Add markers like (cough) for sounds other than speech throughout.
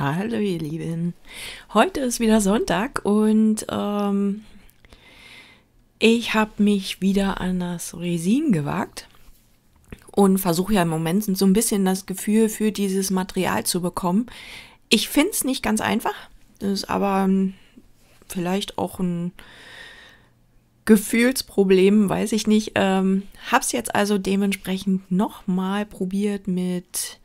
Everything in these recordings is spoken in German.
Hallo ihr Lieben, heute ist wieder Sonntag und ähm, ich habe mich wieder an das Resin gewagt und versuche ja im Moment so ein bisschen das Gefühl für dieses Material zu bekommen. Ich finde es nicht ganz einfach, das ist aber ähm, vielleicht auch ein Gefühlsproblem, weiß ich nicht. Ähm, habe es jetzt also dementsprechend nochmal probiert mit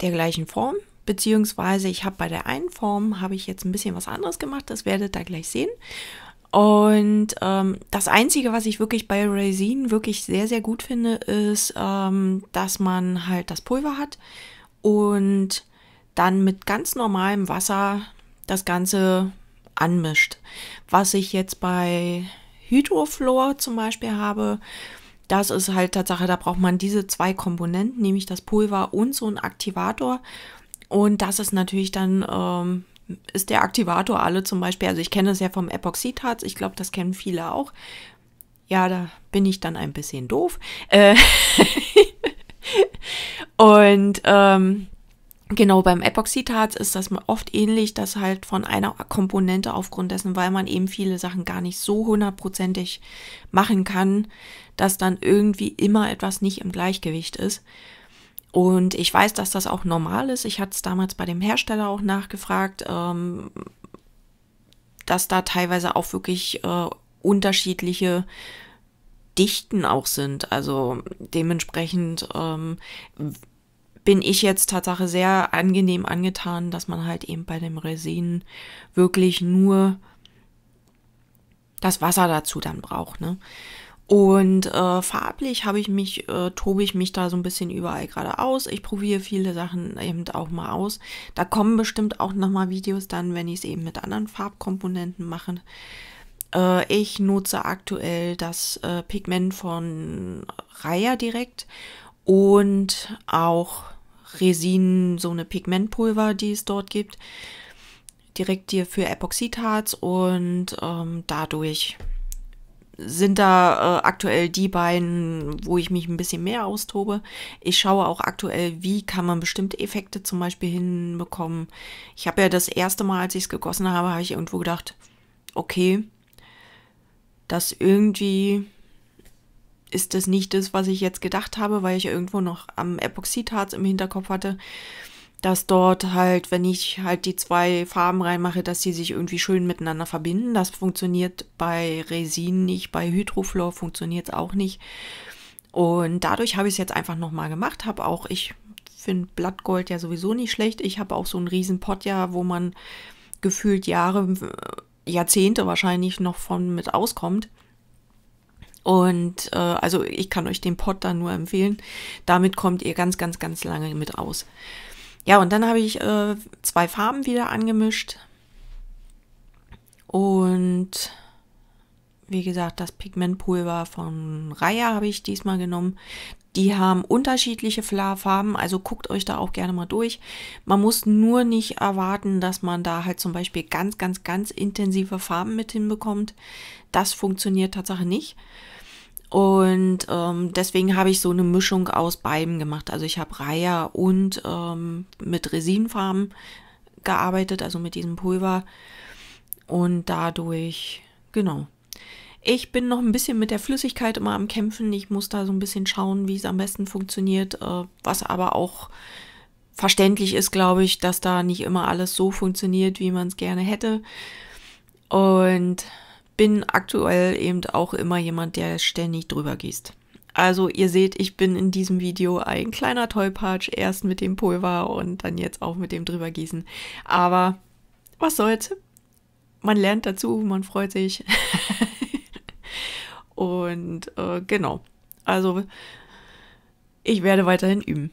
der gleichen Form, beziehungsweise ich habe bei der einen Form habe ich jetzt ein bisschen was anderes gemacht, das werdet ihr gleich sehen. Und ähm, das Einzige, was ich wirklich bei Raisin wirklich sehr, sehr gut finde, ist, ähm, dass man halt das Pulver hat und dann mit ganz normalem Wasser das Ganze anmischt. Was ich jetzt bei Hydroflor zum Beispiel habe, das ist halt Tatsache, da braucht man diese zwei Komponenten, nämlich das Pulver und so ein Aktivator. Und das ist natürlich dann, ähm, ist der Aktivator alle zum Beispiel, also ich kenne es ja vom Epoxidharz, ich glaube, das kennen viele auch. Ja, da bin ich dann ein bisschen doof. Äh (laughs) und ähm, Genau, beim Epoxidharz ist das oft ähnlich, dass halt von einer Komponente aufgrund dessen, weil man eben viele Sachen gar nicht so hundertprozentig machen kann, dass dann irgendwie immer etwas nicht im Gleichgewicht ist. Und ich weiß, dass das auch normal ist. Ich hatte es damals bei dem Hersteller auch nachgefragt, ähm, dass da teilweise auch wirklich äh, unterschiedliche Dichten auch sind. Also dementsprechend ähm, bin ich jetzt Tatsache sehr angenehm angetan, dass man halt eben bei dem Resin wirklich nur das Wasser dazu dann braucht, ne? Und äh, farblich habe ich mich, äh, tobe ich mich da so ein bisschen überall gerade aus. Ich probiere viele Sachen eben auch mal aus. Da kommen bestimmt auch nochmal Videos dann, wenn ich es eben mit anderen Farbkomponenten mache. Äh, ich nutze aktuell das äh, Pigment von Raya direkt und auch Resin, so eine Pigmentpulver, die es dort gibt, direkt dir für Epoxidharz und ähm, dadurch sind da äh, aktuell die beiden, wo ich mich ein bisschen mehr austobe. Ich schaue auch aktuell, wie kann man bestimmte Effekte zum Beispiel hinbekommen. Ich habe ja das erste Mal, als ich es gegossen habe, habe ich irgendwo gedacht, okay, das irgendwie ist das nicht das, was ich jetzt gedacht habe, weil ich irgendwo noch am Epoxidharz im Hinterkopf hatte, dass dort halt, wenn ich halt die zwei Farben reinmache, dass die sich irgendwie schön miteinander verbinden. Das funktioniert bei Resin nicht, bei Hydroflor funktioniert es auch nicht. Und dadurch habe ich es jetzt einfach nochmal gemacht, habe auch, ich finde Blattgold ja sowieso nicht schlecht. Ich habe auch so einen riesen Pott ja, wo man gefühlt Jahre, Jahrzehnte wahrscheinlich noch von mit auskommt. Und äh, also ich kann euch den Pot dann nur empfehlen. Damit kommt ihr ganz, ganz, ganz lange mit raus. Ja, und dann habe ich äh, zwei Farben wieder angemischt. Und wie gesagt, das Pigmentpulver von Raya habe ich diesmal genommen. Die haben unterschiedliche Farben, also guckt euch da auch gerne mal durch. Man muss nur nicht erwarten, dass man da halt zum Beispiel ganz, ganz, ganz intensive Farben mit hinbekommt. Das funktioniert tatsächlich nicht. Und ähm, deswegen habe ich so eine Mischung aus beiden gemacht. Also ich habe Reiher und ähm, mit Resinfarben gearbeitet, also mit diesem Pulver. Und dadurch, genau. Ich bin noch ein bisschen mit der Flüssigkeit immer am Kämpfen. Ich muss da so ein bisschen schauen, wie es am besten funktioniert. Äh, was aber auch verständlich ist, glaube ich, dass da nicht immer alles so funktioniert, wie man es gerne hätte. Und bin aktuell eben auch immer jemand, der ständig drüber gießt. Also ihr seht, ich bin in diesem Video ein kleiner Tollpatsch, erst mit dem Pulver und dann jetzt auch mit dem drüber gießen. Aber was soll's, man lernt dazu, man freut sich. (laughs) und äh, genau, also ich werde weiterhin üben.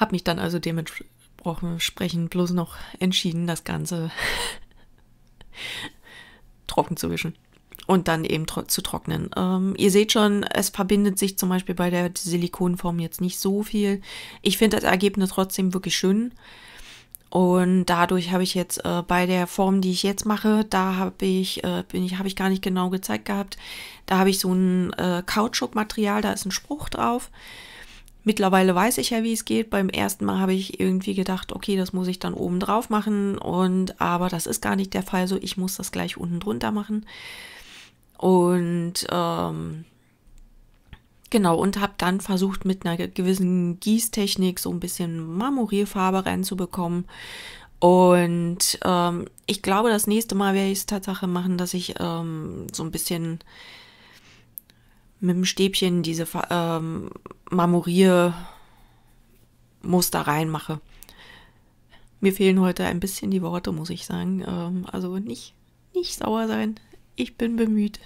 Hab mich dann also dementsprechend bloß noch entschieden, das Ganze trocken zu wischen und dann eben tro zu trocknen. Ähm, ihr seht schon, es verbindet sich zum Beispiel bei der Silikonform jetzt nicht so viel. Ich finde das Ergebnis trotzdem wirklich schön. Und dadurch habe ich jetzt äh, bei der Form, die ich jetzt mache, da habe ich, äh, bin ich, habe ich gar nicht genau gezeigt gehabt. Da habe ich so ein äh, Kautschukmaterial, da ist ein Spruch drauf. Mittlerweile weiß ich ja, wie es geht. Beim ersten Mal habe ich irgendwie gedacht, okay, das muss ich dann oben drauf machen. Und aber das ist gar nicht der Fall. So, ich muss das gleich unten drunter machen. Und ähm, genau, und habe dann versucht, mit einer gewissen Gießtechnik so ein bisschen Marmorierfarbe reinzubekommen. Und ähm, ich glaube, das nächste Mal werde ich es Tatsache machen, dass ich ähm, so ein bisschen mit dem Stäbchen diese ähm, Marmoriermuster reinmache. Mir fehlen heute ein bisschen die Worte, muss ich sagen. Ähm, also nicht, nicht sauer sein. Ich bin bemüht.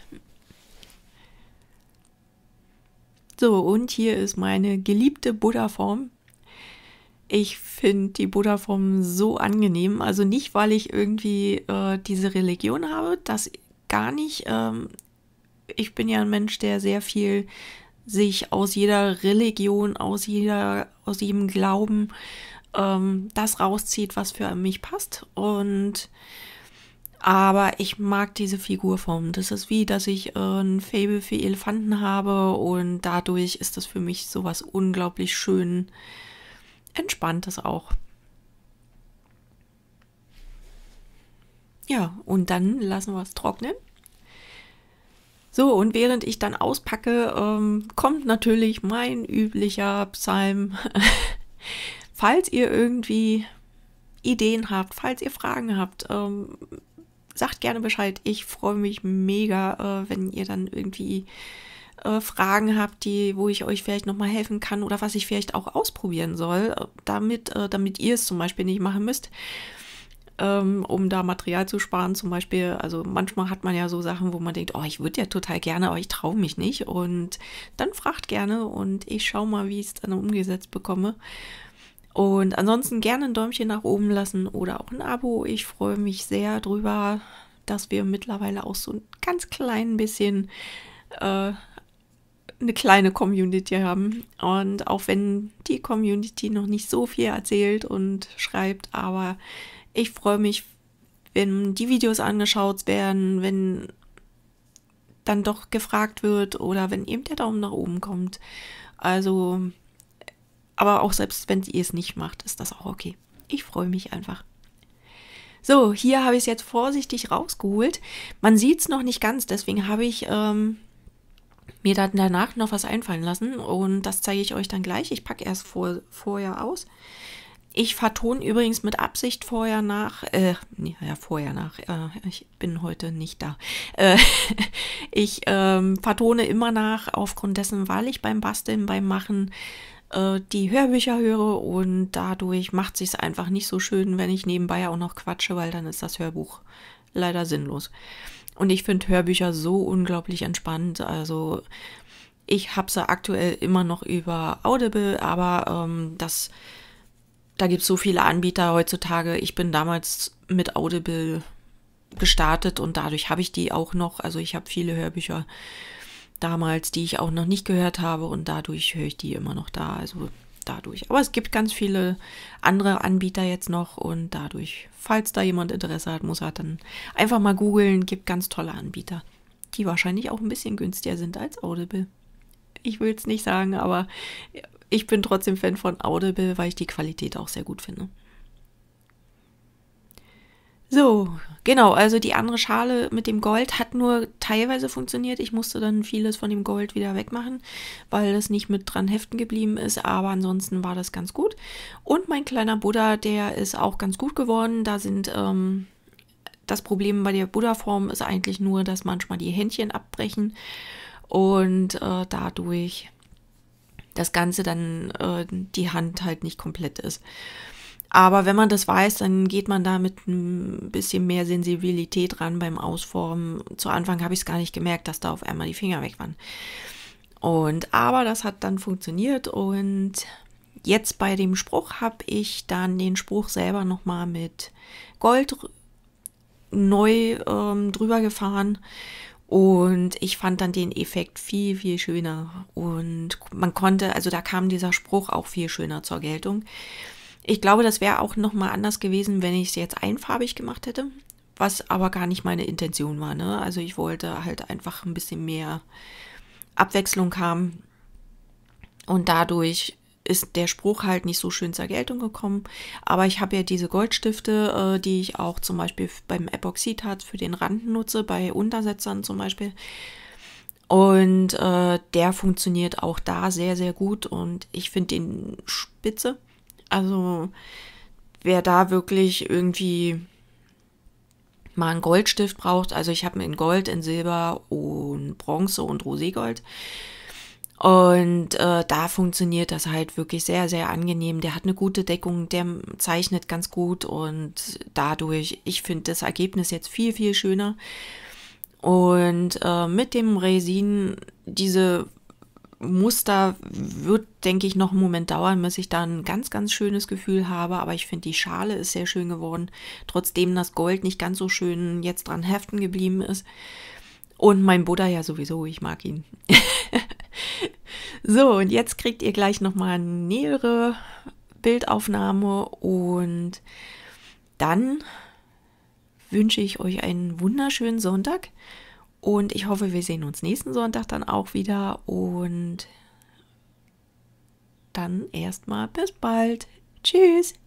So, und hier ist meine geliebte Buddha-Form. Ich finde die Buddha-Form so angenehm. Also nicht, weil ich irgendwie äh, diese Religion habe, das gar nicht. Ähm, ich bin ja ein Mensch, der sehr viel sich aus jeder Religion, aus jeder, aus jedem Glauben ähm, das rauszieht, was für mich passt. Und aber ich mag diese Figurform. Das ist wie, dass ich äh, ein Fable für Elefanten habe und dadurch ist das für mich sowas unglaublich schön entspanntes auch. Ja, und dann lassen wir es trocknen. So, und während ich dann auspacke, ähm, kommt natürlich mein üblicher Psalm. (laughs) falls ihr irgendwie Ideen habt, falls ihr Fragen habt, ähm, sagt gerne Bescheid. Ich freue mich mega, äh, wenn ihr dann irgendwie äh, Fragen habt, die, wo ich euch vielleicht nochmal helfen kann oder was ich vielleicht auch ausprobieren soll, äh, damit, äh, damit ihr es zum Beispiel nicht machen müsst ähm, um da Material zu sparen. Zum Beispiel, also manchmal hat man ja so Sachen, wo man denkt, oh, ich würde ja total gerne, aber ich traue mich nicht. Und dann fragt gerne und ich schaue mal, wie ich es dann umgesetzt bekomme. Und ansonsten gerne ein Däumchen nach oben lassen oder auch ein Abo. Ich freue mich sehr drüber, dass wir mittlerweile auch so ein ganz klein bisschen äh, eine kleine Community haben. Und auch wenn die Community noch nicht so viel erzählt und schreibt, aber ich freue mich, wenn die Videos angeschaut werden, wenn dann doch gefragt wird oder wenn eben der Daumen nach oben kommt. Also, aber auch selbst wenn ihr es nicht macht, ist das auch okay. Ich freue mich einfach. So, hier habe ich es jetzt vorsichtig rausgeholt. Man sieht es noch nicht ganz, deswegen habe ich ähm, mir dann danach noch was einfallen lassen und das zeige ich euch dann gleich. Ich packe erst vor, vorher aus. Ich vertone übrigens mit Absicht vorher nach, äh, ja, vorher nach, äh, ich bin heute nicht da. Äh, (laughs) ich ähm, vertone immer nach, aufgrund dessen, weil ich beim Basteln, beim Machen äh, die Hörbücher höre und dadurch macht es sich einfach nicht so schön, wenn ich nebenbei auch noch quatsche, weil dann ist das Hörbuch leider sinnlos. Und ich finde Hörbücher so unglaublich entspannend. Also ich habe sie aktuell immer noch über Audible, aber ähm, das da gibt es so viele Anbieter heutzutage. Ich bin damals mit Audible gestartet und dadurch habe ich die auch noch. Also ich habe viele Hörbücher damals, die ich auch noch nicht gehört habe und dadurch höre ich die immer noch da. Also dadurch. Aber es gibt ganz viele andere Anbieter jetzt noch und dadurch, falls da jemand Interesse hat, muss er dann einfach mal googeln. Gibt ganz tolle Anbieter, die wahrscheinlich auch ein bisschen günstiger sind als Audible. Ich will es nicht sagen, aber ich bin trotzdem Fan von Audible, weil ich die Qualität auch sehr gut finde. So, genau, also die andere Schale mit dem Gold hat nur teilweise funktioniert. Ich musste dann vieles von dem Gold wieder wegmachen, weil es nicht mit dran heften geblieben ist, aber ansonsten war das ganz gut. Und mein kleiner Buddha, der ist auch ganz gut geworden. Da sind, ähm, das Problem bei der Buddha-Form ist eigentlich nur, dass manchmal die Händchen abbrechen und äh, dadurch das Ganze dann äh, die Hand halt nicht komplett ist. Aber wenn man das weiß, dann geht man da mit ein bisschen mehr Sensibilität ran beim Ausformen. Zu Anfang habe ich es gar nicht gemerkt, dass da auf einmal die Finger weg waren. Und aber das hat dann funktioniert und jetzt bei dem Spruch habe ich dann den Spruch selber nochmal mit Gold neu ähm, drüber gefahren und ich fand dann den Effekt viel, viel schöner. Und man konnte, also da kam dieser Spruch auch viel schöner zur Geltung. Ich glaube, das wäre auch nochmal anders gewesen, wenn ich es jetzt einfarbig gemacht hätte, was aber gar nicht meine Intention war. Ne? Also ich wollte halt einfach ein bisschen mehr Abwechslung haben und dadurch ist der Spruch halt nicht so schön zur Geltung gekommen. Aber ich habe ja diese Goldstifte, äh, die ich auch zum Beispiel beim Epoxidharz für den Rand nutze, bei Untersetzern zum Beispiel. Und äh, der funktioniert auch da sehr, sehr gut und ich finde den spitze. Also wer da wirklich irgendwie mal einen Goldstift braucht, also ich habe ihn in Gold, in Silber und Bronze und Roségold. Äh, und äh, da funktioniert das halt wirklich sehr, sehr angenehm. Der hat eine gute Deckung, der zeichnet ganz gut und dadurch, ich finde das Ergebnis jetzt viel, viel schöner. Und äh, mit dem Resin, diese Muster wird, denke ich, noch einen Moment dauern, bis ich da ein ganz, ganz schönes Gefühl habe. Aber ich finde, die Schale ist sehr schön geworden. Trotzdem das Gold nicht ganz so schön jetzt dran heften geblieben ist. Und mein Buddha ja sowieso, ich mag ihn. (laughs) So, und jetzt kriegt ihr gleich nochmal eine nähere Bildaufnahme und dann wünsche ich euch einen wunderschönen Sonntag und ich hoffe, wir sehen uns nächsten Sonntag dann auch wieder und dann erstmal bis bald. Tschüss.